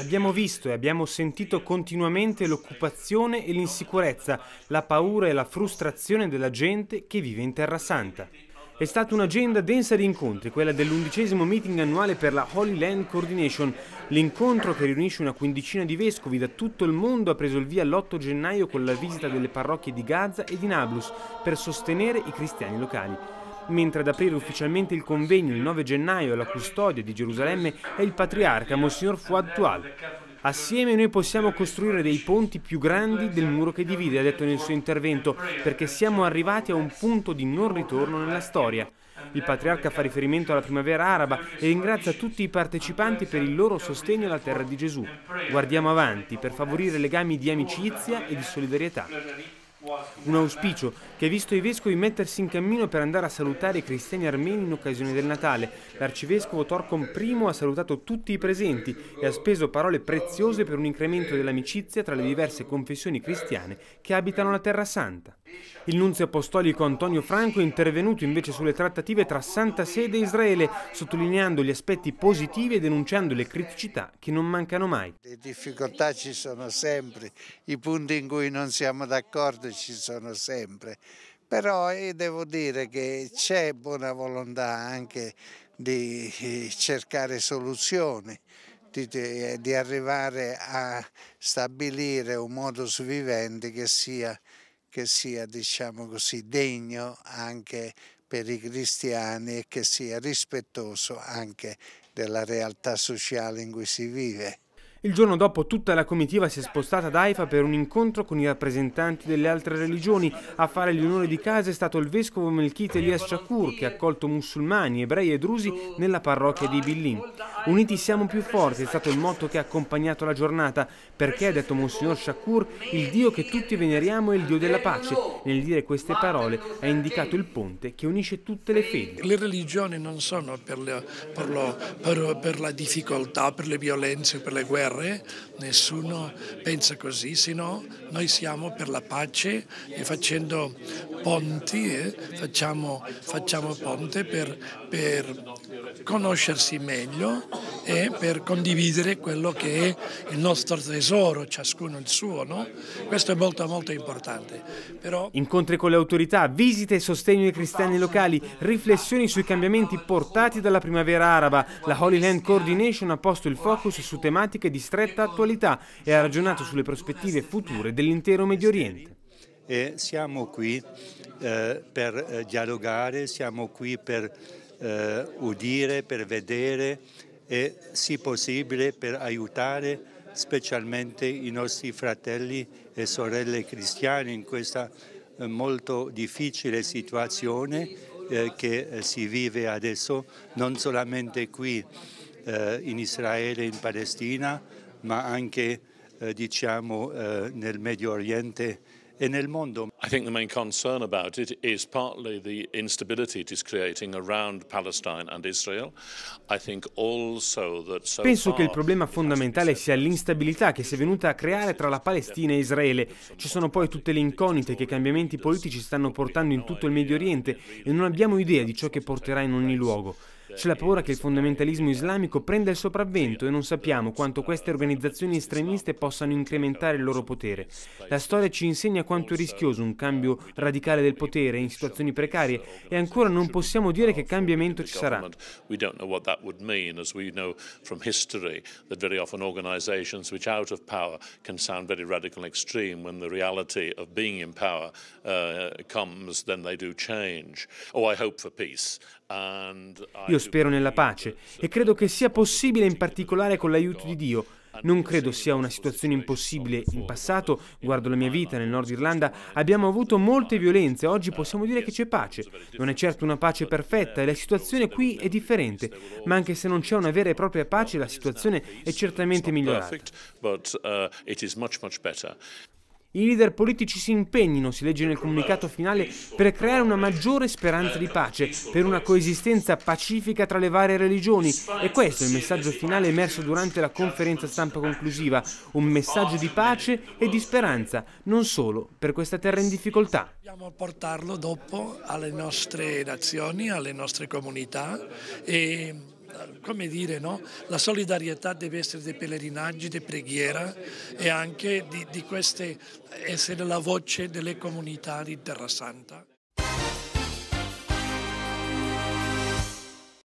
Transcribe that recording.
Abbiamo visto e abbiamo sentito continuamente l'occupazione e l'insicurezza, la paura e la frustrazione della gente che vive in Terra Santa. È stata un'agenda densa di incontri, quella dell'undicesimo meeting annuale per la Holy Land Coordination. L'incontro che riunisce una quindicina di vescovi da tutto il mondo ha preso il via l'8 gennaio con la visita delle parrocchie di Gaza e di Nablus per sostenere i cristiani locali mentre ad aprire ufficialmente il convegno il 9 gennaio alla custodia di Gerusalemme è il patriarca Monsignor Fuad Tual. Assieme noi possiamo costruire dei ponti più grandi del muro che divide, ha detto nel suo intervento, perché siamo arrivati a un punto di non ritorno nella storia. Il patriarca fa riferimento alla primavera araba e ringrazia tutti i partecipanti per il loro sostegno alla terra di Gesù. Guardiamo avanti per favorire legami di amicizia e di solidarietà. Un auspicio che ha visto i vescovi mettersi in cammino per andare a salutare i cristiani armeni in occasione del Natale. L'arcivescovo Torcom I ha salutato tutti i presenti e ha speso parole preziose per un incremento dell'amicizia tra le diverse confessioni cristiane che abitano la Terra Santa. Il nunzio apostolico Antonio Franco è intervenuto invece sulle trattative tra Santa Sede e Israele, sottolineando gli aspetti positivi e denunciando le criticità che non mancano mai. Le difficoltà ci sono sempre, i punti in cui non siamo d'accordo ci sono sempre, però io eh, devo dire che c'è buona volontà anche di eh, cercare soluzioni, di, eh, di, arrivare a stabilire un modus vivendi che sia, che sia diciamo così, degno anche per i cristiani e che sia rispettoso anche della realtà sociale in cui si vive. Il giorno dopo tutta la comitiva si è spostata ad Haifa per un incontro con i rappresentanti delle altre religioni. A fare gli onori di casa è stato il vescovo Melchite Elias Shakur che ha accolto musulmani, ebrei e drusi nella parrocchia di Billin. Uniti siamo più forti è stato il motto che ha accompagnato la giornata perché, ha detto Monsignor Shakur, il Dio che tutti veneriamo è il Dio della pace. Nel dire queste parole ha indicato il ponte che unisce tutte le fedi. Le religioni non sono per, le, per, lo, per, per la difficoltà, per le violenze, per le guerre guerre, nessuno pensa così, se no noi siamo per la pace e facendo ponti, eh, facciamo, facciamo, ponte per, per, conoscersi meglio e per condividere quello che è il nostro tesoro, ciascuno il suo. No? Questo è molto molto importante. Però... Incontri con le autorità, visite e sostegno ai cristiani locali, riflessioni sui cambiamenti portati dalla primavera araba. La Holy Land Coordination ha posto il focus su tematiche di stretta attualità e ha ragionato sulle prospettive future dell'intero Medio Oriente. E siamo qui eh, per eh, dialogare, siamo qui per eh, udire, per vedere e, se possibile, per aiutare specialmente i nostri fratelli e sorelle cristiani in questa eh, molto difficile situazione eh, che si vive adesso, non solamente qui eh, in Israele e in Palestina, ma anche eh, diciamo, eh, nel Medio Oriente e nel mondo. I think the main concern about it is partly the instability it is creating around Palestine and Israel. I think also that so Penso che il problema fondamentale sia l'instabilità che si è venuta a creare tra la Palestina e Israele. Ci sono poi tutte le incognite che i cambiamenti politici stanno portando in tutto il Medio Oriente e non abbiamo idea di ciò che porterà in ogni luogo. C'è la paura che il fondamentalismo islamico prenda il sopravvento e non sappiamo quanto queste organizzazioni estremiste possano incrementare il loro potere. La storia ci insegna quanto è rischioso un cambio radicale del potere in situazioni precarie e ancora non possiamo dire che cambiamento ci sarà. Uh, oh, Io spero nella pace e credo che sia possibile in particolare con l'aiuto di Dio. Non credo sia una situazione impossibile. In passato, guardo la mia vita nel Nord Irlanda, abbiamo avuto molte violenze, oggi possiamo dire che c'è pace. Non è certo una pace perfetta e la situazione qui è differente, ma anche se non c'è una vera e propria pace, la situazione è certamente migliorata. I leader politici si impegnino, si legge nel comunicato finale, per creare una maggiore speranza di pace, per una coesistenza pacifica tra le varie religioni. E questo è il messaggio finale emerso durante la conferenza stampa conclusiva, un messaggio di pace e di speranza, non solo per questa terra in difficoltà. Dobbiamo portarlo dopo alle nostre nazioni, alle nostre comunità e come dire, no? la solidarietà deve essere dei pellegrinaggi, di preghiera e anche di, di queste, essere la voce delle comunità di Terra Santa.